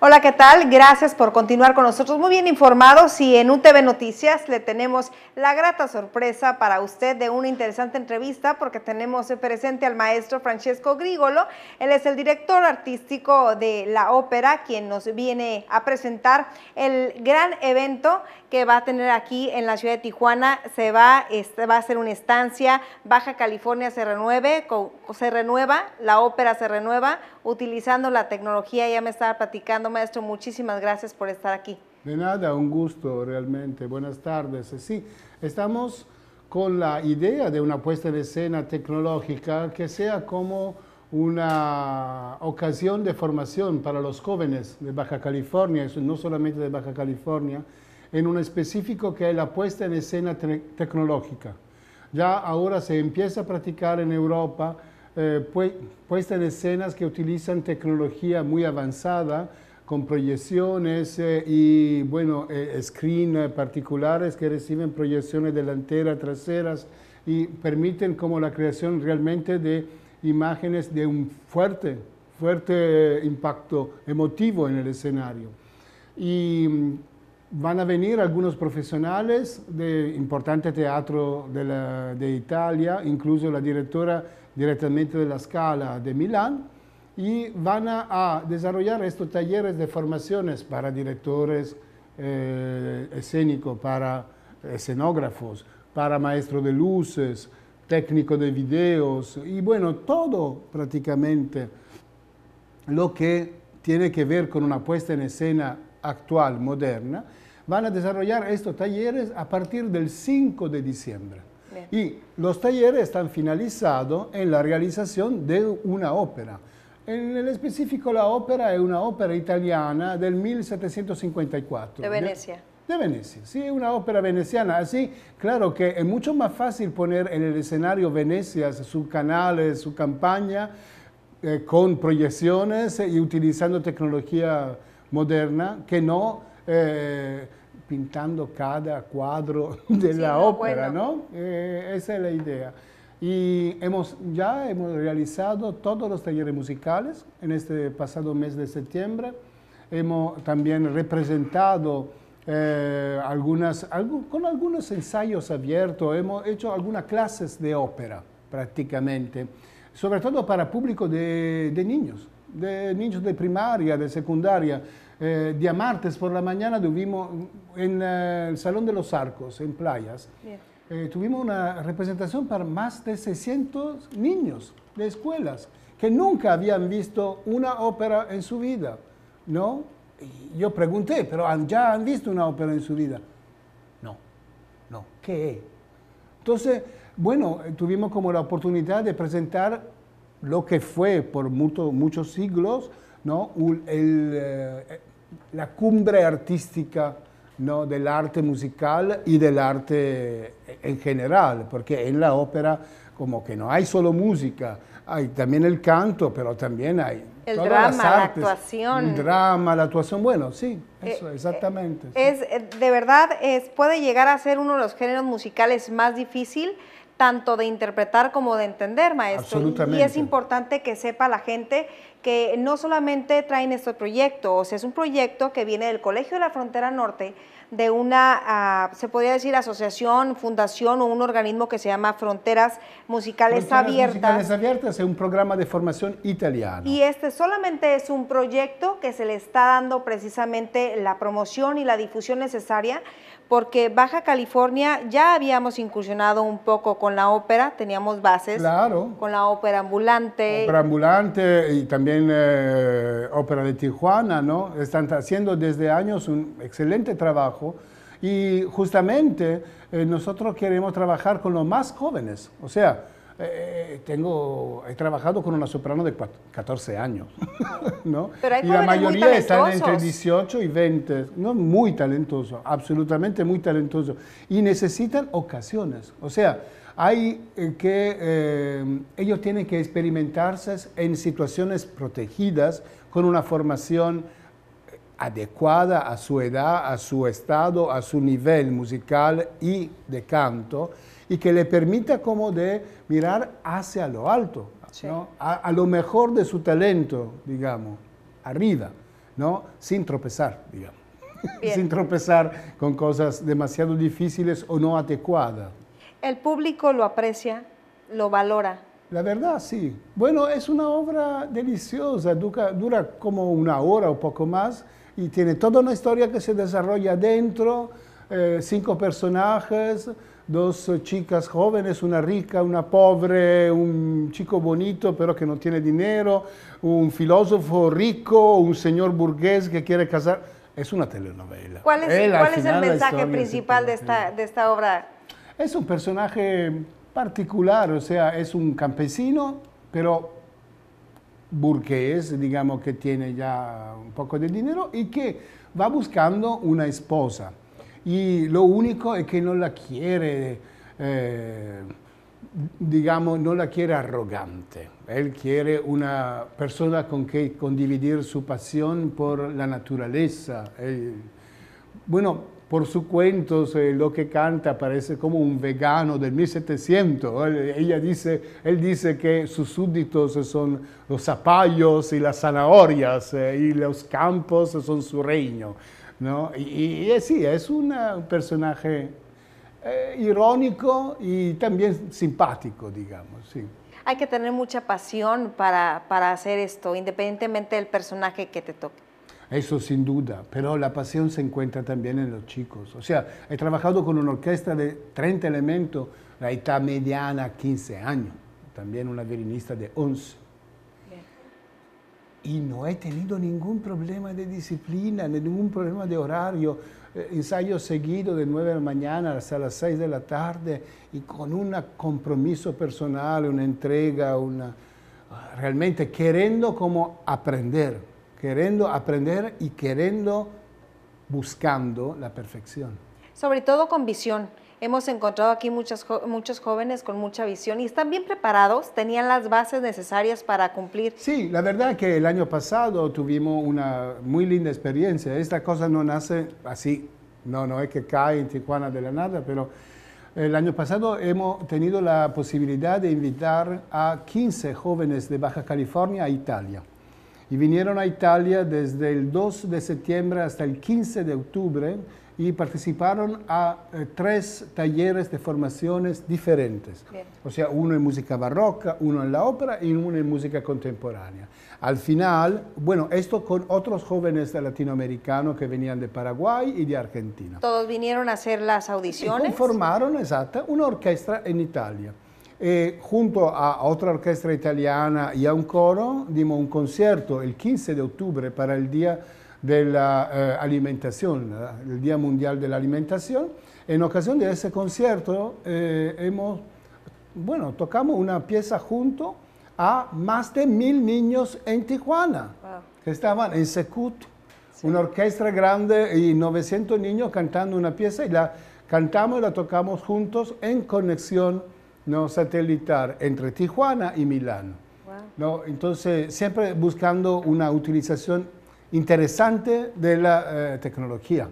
Hola, ¿qué tal? Gracias por continuar con nosotros muy bien informados y en UTV Noticias le tenemos la grata sorpresa para usted de una interesante entrevista porque tenemos presente al maestro Francesco Grígolo, Él es el director artístico de la ópera quien nos viene a presentar el gran evento que va a tener aquí en la ciudad de Tijuana. Se va, va a ser una estancia, Baja California se, renueve, se renueva, la ópera se renueva utilizando la tecnología, ya me estaba platicando maestro. Muchísimas gracias por estar aquí. De nada, un gusto realmente. Buenas tardes. Sí, estamos con la idea de una puesta en escena tecnológica que sea como una ocasión de formación para los jóvenes de Baja California, no solamente de Baja California, en un específico que es la puesta en escena tecnológica. Ya ahora se empieza a practicar en Europa eh, puesta en escenas que utilizan tecnología muy avanzada con proyecciones eh, y, bueno, eh, screen eh, particulares que reciben proyecciones delanteras, traseras y permiten como la creación realmente de imágenes de un fuerte, fuerte impacto emotivo en el escenario. Y mm, van a venir algunos profesionales de importante teatro de, de Italia, incluso la directora directamente de la Scala de Milán, y van a, desarrollar estos talleres de formaciones para directores eh, escénicos, para escenógrafos, para maestros de luces, técnico de videos y bueno, todo prácticamente lo que tiene que ver con una puesta en escena actual, moderna, van a desarrollar estos talleres a partir del 5 de diciembre. Y los talleres están finalizados en la realización de una ópera el específico, la ópera es una ópera italiana del 1754. De Venecia. De Venecia, sí, una ópera veneciana. Así, claro que es mucho más fácil poner en el escenario Venecia, sus canales, su campaña, eh, con proyecciones y utilizando tecnología moderna, que no eh, pintando cada cuadro de la ópera, ¿no? Eh, esa es la idea. Y hemos, ya hemos realizado todos los talleres musicales en este pasado mes de septiembre. Hemos también representado eh, algunas, con algunos ensayos abiertos, hemos hecho algunas clases de ópera prácticamente, sobre todo para público de, niños, de niños de primaria, de secundaria. Eh, día martes por la mañana tuvimos en eh, el Salón de los Arcos, en Playas. Eh, tuvimos una representación para más de 600 niños de escuelas que nunca habían visto una ópera en su vida, ¿no? yo pregunté, pero ya han visto una ópera en su vida. No, no, ¿qué Entonces, bueno, eh, tuvimos como la oportunidad de presentar lo que fue por muchos siglos, ¿no? Eh, la cumbre artística ¿no? del arte musical y del arte en general, porque en la ópera como que no hay solo música, hay también el canto, pero también hay el drama, la actuación. El drama, la actuación, bueno, sí, eh, eso, eh, exactamente. Es, eh, De verdad, es, puede llegar a ser uno de los géneros musicales más difíciles? tanto de interpretar como de entender, maestro. Absolutamente. Y es importante que sepa la gente que no solamente traen este proyecto, o sea, es un proyecto que viene del Colegio de la Frontera Norte, de una, ah, se podría decir, asociación, fundación o un organismo que se llama Fronteras Musicales Fronteras Abiertas. Musicales Abiertas es un programa de formación italiana. Y este solamente es un proyecto que se le está dando precisamente la promoción y la difusión necesaria porque Baja California ya habíamos incursionado un poco con la ópera, teníamos bases con la ópera ambulante. Ópera ambulante y también eh, ópera de Tijuana, ¿no? Están haciendo desde años un excelente trabajo y justamente eh, nosotros queremos trabajar con los más jóvenes, o sea, eh, eh, tengo, he trabajado con una soprano de 14 años, ¿no? y la mayoría están entre 18 y 20, ¿no? Muy talentoso, absolutamente muy talentoso. Y necesitan ocasiones, o sea, hay eh, que, ellos tienen que experimentarse en situaciones protegidas con una formación adecuada a su edad, a su estado, a su nivel musical y de canto y que le permita como de mirar hacia lo alto, ¿no? a, lo mejor de su talento, digamos, arriba, ¿no? sin tropezar, digamos, sin tropezar con cosas demasiado difíciles o no adecuadas. El público lo aprecia, lo valora. La verdad, sí. Bueno, es una obra deliciosa, dura, dura como una hora o poco más y tiene toda una historia que se desarrolla dentro, eh, cinco personajes, dos chicas jóvenes, una rica, una pobre, un chico bonito pero que no tiene dinero, un filósofo rico, un señor burgués que quiere casar. Es una telenovela. ¿Cuál es, ¿cuál es el mensaje principal de esta, de esta obra? Es un personaje particular, o sea, es un campesino, pero burgués, digamos que tiene ya un poco de dinero y que va buscando una esposa y lo único es que no la quiere, eh, digamos, no la quiere arrogante. Él quiere una persona con que condividir su pasión por la naturaleza. bueno, por sus cuentos, eh, lo que canta parece como un vegano del 1700. Él, ella dice, él dice que sus súbditos son los zapallos y las zanahorias eh, y los campos son su reino. ¿no? Y, sí, es un personaje eh, irónico y también simpático, digamos, sí. Hay que tener mucha pasión para, para hacer esto, independientemente del personaje que te toque. Eso sin duda, pero la pasión se encuentra también en los chicos. O sea, he trabajado con una orquesta de 30 elementos, la edad mediana 15 años, también una violinista de 11 y no he tenido ningún problema de disciplina, ningún problema de horario, eh, ensayo seguido de 9 de la mañana hasta las 6 de la tarde y con un compromiso personal, una entrega, una, realmente queriendo como aprender, queriendo aprender y queriendo buscando la perfección. Sobre todo con visión Hemos encontrado aquí muchos, muchos jóvenes con mucha visión y están bien preparados, tenían las bases necesarias para cumplir. Sí, la verdad que el año pasado tuvimos una muy linda experiencia. Esta cosa no nace así, no, no es que cae en Tijuana de la nada, pero el año pasado hemos tenido la posibilidad de invitar a 15 jóvenes de Baja California a Italia y vinieron a Italia desde el 2 de septiembre hasta el 15 de octubre y participaron a eh, tres talleres de formaciones diferentes. O sea, uno en música barroca, uno en la ópera y uno en música contemporánea. Al final, bueno, esto con otros jóvenes latinoamericanos que venían de Paraguay y de Argentina. Todos vinieron a hacer las audiciones. Y formaron, exacta, una orquesta en Italia. Eh, junto a otra orquesta italiana y a un coro dimos un concierto el 15 de octubre para el Día de la eh, Alimentación, el Día Mundial de la Alimentación. En ocasión de ese concierto eh, hemos, bueno, tocamos una pieza junto a más de mil niños en Tijuana, que estaban en Secut, una orquesta grande y 900 niños cantando una pieza y la cantamos y la tocamos juntos en conexión no satelitar entre Tijuana y Milán. ¿no? Entonces, siempre buscando una utilización interesante de la eh, tecnología.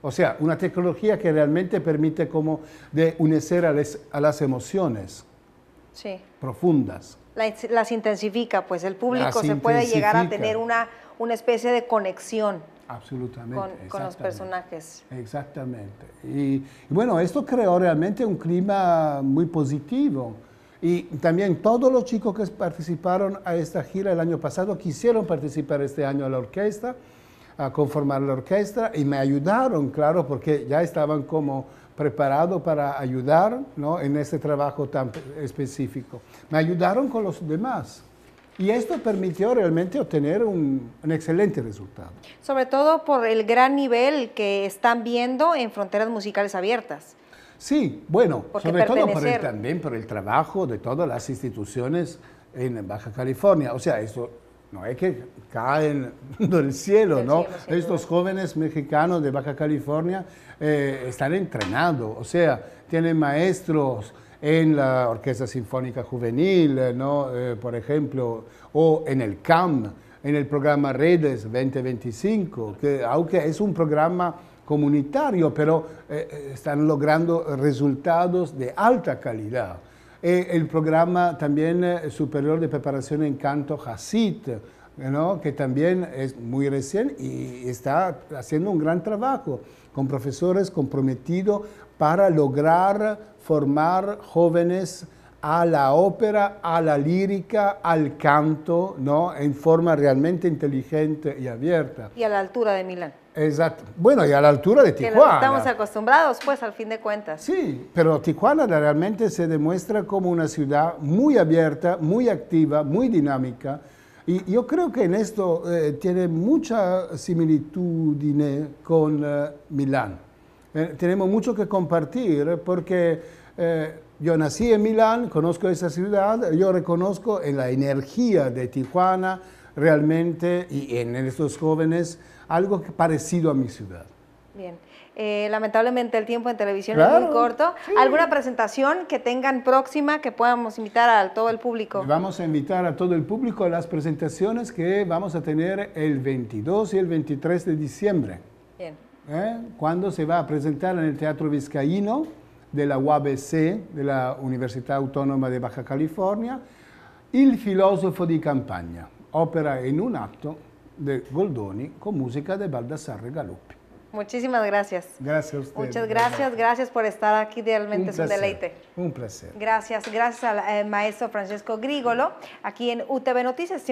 O sea, una tecnología que realmente permite como de unecer a, las emociones profundas. Las, intensifica, pues el público se puede llegar a tener una, una especie de conexión Absolutamente. Con, los personajes. Exactamente. Y, bueno, esto creó realmente un clima muy positivo. Y también todos los chicos que participaron a esta gira el año pasado quisieron participar este año a la orquesta, a conformar la orquesta, y me ayudaron, claro, porque ya estaban como preparados para ayudar ¿no? en este trabajo tan específico. Me ayudaron con los demás y esto permitió realmente obtener un, excelente resultado. Sobre todo por el gran nivel que están viendo en fronteras musicales abiertas. Sí, bueno, sobre todo también por el trabajo de todas las instituciones en Baja California. O sea, esto no es que caen del cielo, ¿no? Estos jóvenes mexicanos de Baja California eh, están entrenando, o sea, tienen maestros en la Orquesta Sinfónica Juvenil, eh, ¿no? Eh, por ejemplo, o en el CAM, en el programa Redes 2025, que aunque es un programa comunitario, pero eh, están logrando resultados de alta calidad. el programa también superior de preparación en canto JACIT, que también es muy recién y está haciendo un gran trabajo con profesores comprometidos para lograr formar jóvenes a la ópera, a la lírica, al canto, ¿no? En forma realmente inteligente y abierta. Y a la altura de Milán. Exacto. Bueno, y a la altura de Tijuana. Que estamos acostumbrados, pues, al fin de cuentas. Sí, pero Tijuana realmente se demuestra como una ciudad muy abierta, muy activa, muy dinámica, y yo creo que en esto eh, tiene mucha similitud con eh, Milán. Eh, tenemos mucho que compartir porque yo nací en Milán, conozco esa ciudad, yo reconozco en la energía de Tijuana realmente y en estos jóvenes algo parecido a mi ciudad. Bien. Eh, lamentablemente el tiempo en televisión es muy corto. ¿Alguna presentación que tengan próxima que podamos invitar a todo el público? Vamos a invitar a todo el público a las presentaciones que vamos a tener el 22 y el 23 de diciembre. Bien. ¿Eh? Cuando se va a presentar en el Teatro Vizcaíno de la UABC, de la Universidad Autónoma de Baja California, El filósofo de campaña, opera en un acto de Goldoni con música de Baldassarre Galuppi. Muchísimas gracias. Gracias a usted. Muchas gracias, gracias por estar aquí, realmente es un deleite. Un placer. Gracias, gracias al eh, maestro Francisco Grígolo, aquí en UTV Noticias.